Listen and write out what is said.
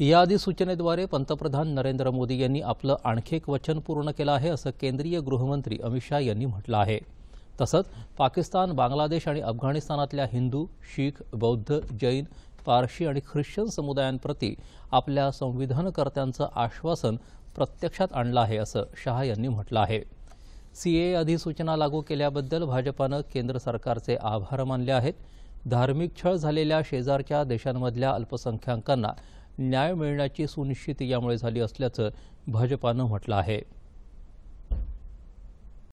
या अधिसूचनेद्वारे पंतप्रधान नरेंद्र मोदी यांनी आपलं आणखी एक वचन पूर्ण केलं आहे असं केंद्रीय गृहमंत्री अमित शाह यांनी म्हटलं आहे तसंच पाकिस्तान बांगलादेश आणि अफगाणिस्तानातल्या हिंदू शीख बौद्ध जैन पारशी आणि ख्रिश्चन समुदायांप्रती आपल्या संविधानकर्त्यांचं आश्वासन प्रत्यक्षात आणलं आहे असं शाह यांनी म्हटलं आहे सीए अधिसूचना लागू केल्याबद्दल भाजपानं केंद्र सरकारचे आभार मानले आहेत धार्मिक छळ झालेल्या शेजारच्या देशांमधल्या अल्पसंख्याकांना न्याय मिळण्याची सुनिश्चिती यामुळे झाली असल्याचं भाजपानं म्हटलं आहे